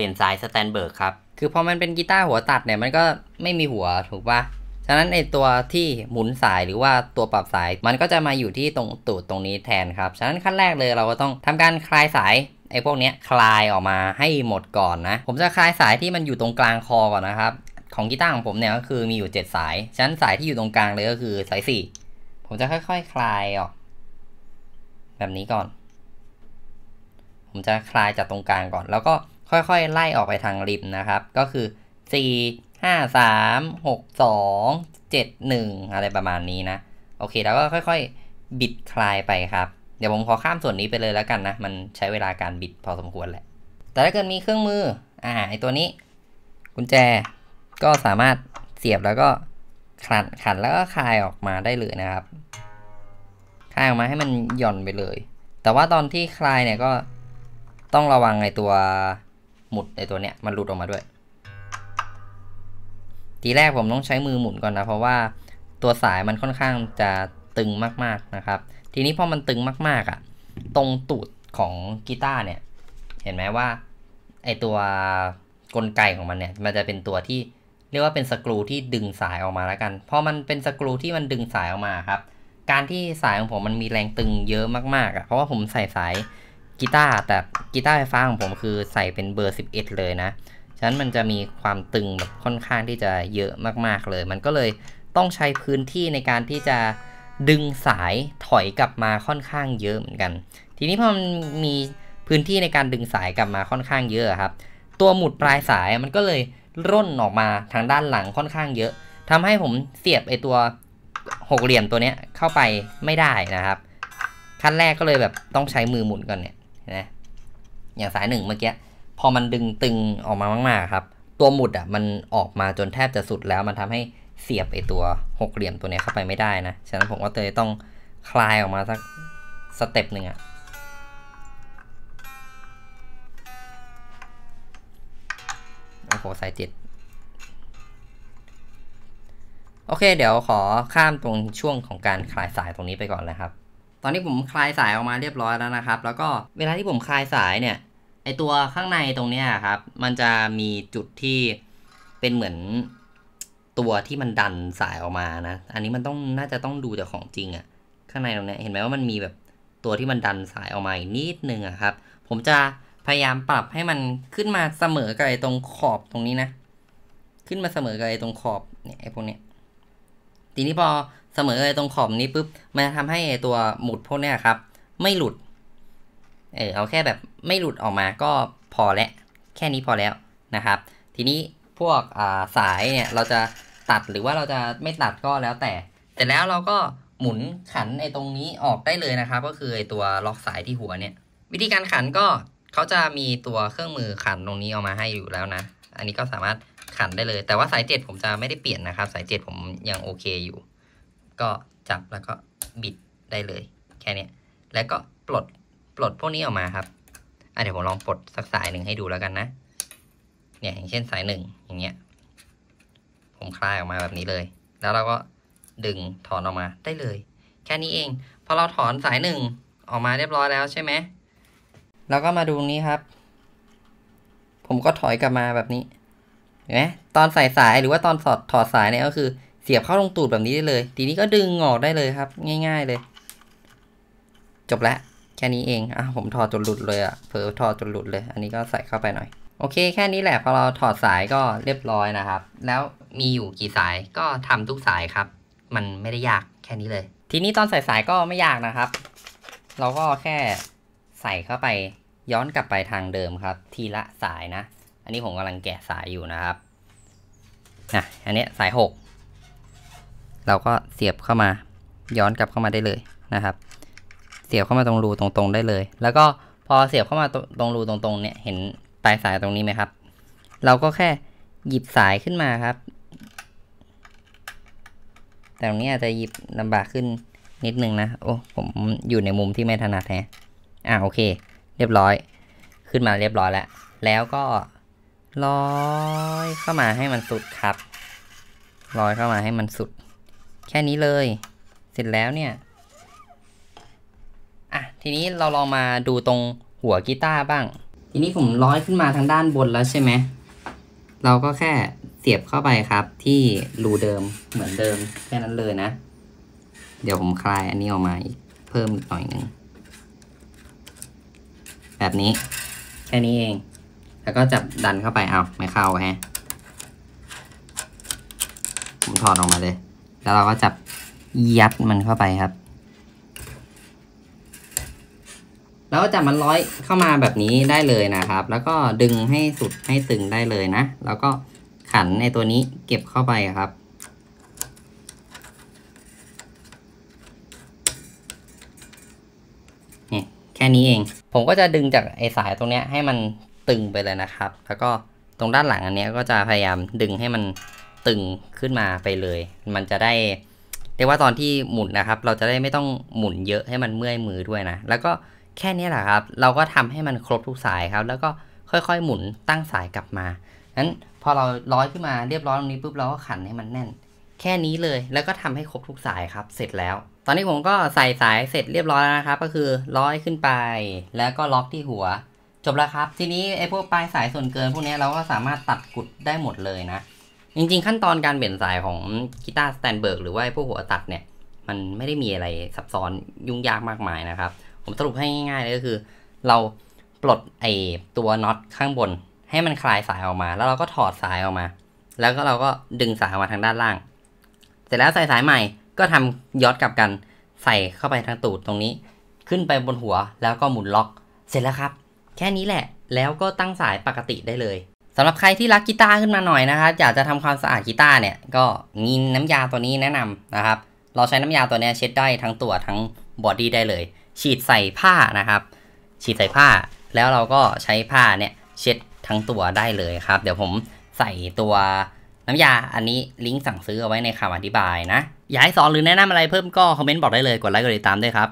ปลี่ยนสายสแตนเบิร์กครับ คือพอมันเป็นกีตาร์หัวตัด เนี่ยมันก็ไม่มีหัวถูกปะฉะนั้นไอตัวที่หมุนสายหรือว่าตัวปรับสาย มันก็จะมาอยู่ที่ตรงตูดตรงนี้แทนครับ ฉะนั้นขั้นแรกเลยเราก็ต้องทำการคลายสายไอ้พวกนี้คลายออกมาให้หมดก่อนนะ ผมจะคลายสายที่มันอยู่ตรงกลางคอก่อนนะครับ ของกีตาร์ของผมเนี่ยก็คือมีอยู่7สายฉะนั้นสายที่อยู่ตรงกลางเลยก็คือสาย4ผมจะค่อยๆคคลายออก แบบนี้ก่อน ผมจะคลายจากตรงกลางก่อนแล้วก็ค่อยๆ ไล่ออกไปทางริมนะครับ ก็คือ 4 5 3 6 2 7 1 อะไรประมาณนี้นะ โอเค แล้วก็ค่อยๆ บิดคลายไปครับ เดี๋ยวผมขอข้ามส่วนนี้ไปเลยแล้วกันนะ มันใช้เวลาการบิดพอสมควรแหละ แต่ถ้าเกิดมีเครื่องมือ อ่า ไอตัวนี้ กุญแจก็สามารถเสียบแล้วก็ ขัน ขัน แล้วก็คลายออกมาได้เลยนะครับ คลายออกมาให้มันหย่อนไปเลย แต่ว่าตอนที่คลายเนี่ยก็ ต้องระวังในตัวหมุดในตัวเนี้ยมันหลุดออกมาด้วย ทีแรกผมต้องใช้มือหมุนก่อนนะ เพราะว่าตัวสายมันค่อนข้างจะตึงมากๆนะครับ ทีนี้พอมันตึงมากๆอะ่ะตรงตูดของกีตาร์เนี่ย เห็นไหมว่าไอตัวกลไกของมันเนี่ยมันจะเป็นตัวที่ เรียกว่าเป็นสกรูที่ดึงสายออกมาแล้วกัน พอมันเป็นสกรูที่มันดึงสายออกมาครับ การที่สายของผมมันมีแรงตึงเยอะมากๆอะ่ะเพราะว่าผมใส่สายกีตาร์แต่กีตาร์ไฟฟ้าของผมคือใส่เป็นเบอร์11 เลยนะ ฉะนั้นมันจะมีความตึงแบบค่อนข้างที่จะเยอะมากๆเลย มันก็เลยต้องใช้พื้นที่ในการที่จะดึงสายถอยกลับมาค่อนข้างเยอะเหมือนกัน ทีนี้พอมันมีพื้นที่ในการดึงสายกลับมาค่อนข้างเยอะครับ ตัวหมุดปลายสายมันก็เลยร่นออกมาทางด้านหลังค่อนข้างเยอะ ทำให้ผมเสียบไอตัวหกเหลี่ยมตัวเนี้ยเข้าไปไม่ได้นะครับ ขั้นแรกก็เลยแบบต้องใช้มือหมุนก่อนเนี่ยนะอย่างสายหนึ่งเมื่อกี้พอมันดึงตึงออกมามากๆครับ ตัวหมุดอ่ะมันออกมาจนแทบจะสุดแล้วมันทำให้เสียบไอตัวหกเหลี่ยมตัวนี้เข้าไปไม่ได้นะ ฉะนั้นผมก็เลยต้องคลายออกมาสักสเต็ปหนึ่งอ่ะโอ้โหสายเจ็ดโอเคเดี๋ยวขอข้ามตรงช่วงของการคลายสายตรงนี้ไปก่อนนะครับตอนนี้ผมคลายสายออกมาเรียบร้อยแล้วนะครับ แล้วก็เวลาที่ผมคลายสายเนี่ย ไอตัวข้างในตรงเนี้ยครับ มันจะมีจุดที่เป็นเหมือนตัวที่มันดันสายออกมานะ อันนี้มันต้องน่าจะต้องดูจากของจริงอะข้างในตรงเนี้ยเห็นไหมว่ามันมีแบบตัวที่มันดันสายออกมาอีกนิดนึงอะครับ ผมจะพยายามปรับให้มันขึ้นมาเสมอกับไอตรงขอบตรงนี้นะ ขึ้นมาเสมอกับไอตรงขอบเนี่ยไอพวกเนี้ยทีนี้พอเสมอตรงขอบนี้ปุ๊บมันจะทำให้ตัวหมุดพวกนี้ครับ ไม่หลุด เออเอาแค่แบบไม่หลุดออกมาก็พอแล้วแค่นี้พอแล้วนะครับ ทีนี้พวกสายเนี่ยเราจะตัดหรือว่าเราจะไม่ตัดก็แล้วแต่เสร็จแล้วเราก็หมุนขันไอ้ตรงนี้ออกได้เลยนะครับ ก็คือไอ้ตัวล็อกสายที่หัวเนี่ย วิธีการขันก็เขาจะมีตัวเครื่องมือขันตรงนี้ออกมาให้อยู่แล้วนะ อันนี้ก็สามารถขันได้เลย แต่ว่าสายเจ็ดผมจะไม่ได้เปลี่ยนนะครับ สายเจ็ดผมยังโอเคอยู่ก็จับแล้วก็บิดได้เลย แค่นี้แล้วก็ปลดปลดพวกนี้ออกมาครับอ่เดี๋ยวผมลองปลดสักสายหนึ่งให้ดูแล้วกันนะ เนี่ยอย่างเช่นสายหนึ่งอย่างเงี้ย ผมคลายออกมาแบบนี้เลย แล้วเราก็ดึงถอนออกมาได้เลย แค่นี้เอง พอเราถอนสายหนึ่งออกมาเรียบร้อยแล้วใช่ไหมเราก็มาดูนี้ครับ ผมก็ถอยกลับมาแบบนี้เห็นไหมตอนใส่สายหรือว่าตอนสอดถอดสายเนี่ยก็คือสียบเข้าตรงตูดแบบนี้ได้เลย ทีนี้ก็ดึงออกได้เลยครับ ง่าย ๆเลย จบละแค่นี้เอง อ่ะ ผมถอดจนหลุดเลยอ่ะเผลอถอดจนหลุดเลย อันนี้ก็ใส่เข้าไปหน่อย โอเค แค่นี้แหละ พอเราถอดสายก็เรียบร้อยนะครับ แล้วมีอยู่กี่สายก็ทำทุกสายครับ มันไม่ได้ยากแค่นี้เลย ทีนี้ตอนใส่สายก็ไม่ยากนะครับ เราก็แค่ใส่เข้าไปย้อนกลับไปทางเดิมครับ ทีละสายนะอันนี้ผมกำลังแกะสายอยู่นะครับ อ่ะ อันนี้สาย6เราก็เสียบเข้ามาย้อนกลับเข้ามาได้เลยนะครับ เสียบเข้ามาตรงรูตรง ๆได้เลย แล้วก็พอเสียบเข้ามาตรงรูตรงๆ เนี่ย เห็นปลายสายตรงนี้ไหมครับ เราก็แค่หยิบสายขึ้นมาครับ แต่ตรงนี้อาจจะหยิบลำบากขึ้นนิดนึงนะโอ้ผมอยู่ในมุมที่ไม่ถนัดแฮะอ่าโอเค เรียบร้อยขึ้นมาเรียบร้อยแล้วแล้วก็ลอยเข้ามาให้มันสุดครับลอยเข้ามาให้มันสุดแค่นี้เลย เสร็จแล้วเนี่ย อ่ะ ทีนี้เราลองมาดูตรงหัวกีตาร์บ้าง ทีนี้ผมร้อยขึ้นมาทางด้านบนแล้วใช่ไหม เราก็แค่เสียบเข้าไปครับที่รูเดิมเหมือนเดิม แค่นั้นเลยนะ เดี๋ยวผมคลายอันนี้ออกมาอีก เพิ่มอีกหน่อยหนึ่งแบบนี้แค่นี้เอง แล้วก็จับดันเข้าไปเอาไม่เข้าฮะ ผมถอดออกมาเลยแล้วเราก็จับยัดมันเข้าไปครับ แล้วจับมันร้อยเข้ามาแบบนี้ได้เลยนะครับ แล้วก็ดึงให้สุดให้ตึงได้เลยนะ แล้วก็ขันในตัวนี้เก็บเข้าไปครับเนี่ยแค่นี้เอง ผมก็จะดึงจากไอสายตรงนี้ให้มันตึงไปเลยนะครับ แล้วก็ตรงด้านหลังอันนี้ก็จะพยายามดึงให้มันตึงขึ้นมาไปเลย มันจะได้ เรียกว่าตอนที่หมุนนะครับ เราจะได้ไม่ต้องหมุนเยอะให้มันเมื่อยมือด้วยนะ แล้วก็แค่นี้แหละครับ เราก็ทำให้มันครบทุกสายครับ แล้วก็ค่อยๆ หมุนตั้งสายกลับมานั้นพอเราร้อยขึ้นมาเรียบร้อยตรงนี้ปุ๊บ เราก็ขันให้มันแน่น แค่นี้เลย แล้วก็ทำให้ครบทุกสายครับ เสร็จแล้ว ตอนนี้ผมก็ใส่สายเสร็จ เรียบร้อยแล้วนะครับ ก็คือร้อยขึ้นไป แล้วก็ล็อกที่หัว จบแล้วครับ ทีนี้ไอ้พวกปลายสายส่วนเกิน พวกนี้เราก็สามารถตัดกุดได้หมดเลยนะจริงๆ ขั้นตอนการเปลี่ยนสายของกีตาร์สแตนเบิร์กหรือว่าพวกหัวตัดเนี่ย มันไม่ได้มีอะไรซับซ้อนยุ่งยากมากมายนะครับ ผมสรุปให้ง่ายๆเลยก็คือ เราปลดไอตัวน็อตข้างบน ให้มันคลายสายออกมา แล้วเราก็ถอดสายออกมา แล้วก็เราก็ดึงสายออกมาทางด้านล่าง เสร็จแล้วใส่สายใหม่ ก็ทำย้อนกลับกัน ใส่เข้าไปทางตูดตรงนี้ ขึ้นไปบนหัวแล้วก็หมุนล็อก เสร็จแล้วครับ แค่นี้แหละแล้วก็ตั้งสายปกติได้เลยสำหรับใครที่รักกีตาร์ขึ้นมาหน่อยนะครับอยากจะทำความสะอาดกีตาร์เนี่ยก็มีน้ำยาตัวนี้แนะนำนะครับ เราใช้น้ำยาตัวนี้เช็ดได้ทั้งตัวทั้งบอดี้ได้เลย ฉีดใส่ผ้านะครับ ฉีดใส่ผ้าแล้วเราก็ใช้ผ้าเนี่ยเช็ดทั้งตัวได้เลยครับ เดี๋ยวผมใส่ตัวน้ำยาอันนี้ลิงก์สั่งซื้อเอาไว้ในคำอธิบายนะอยากให้สอนหรือแนะนำอะไรเพิ่มก็คอมเมนต์บอกได้เลยกดไลค์กดติดตามด้วยครับ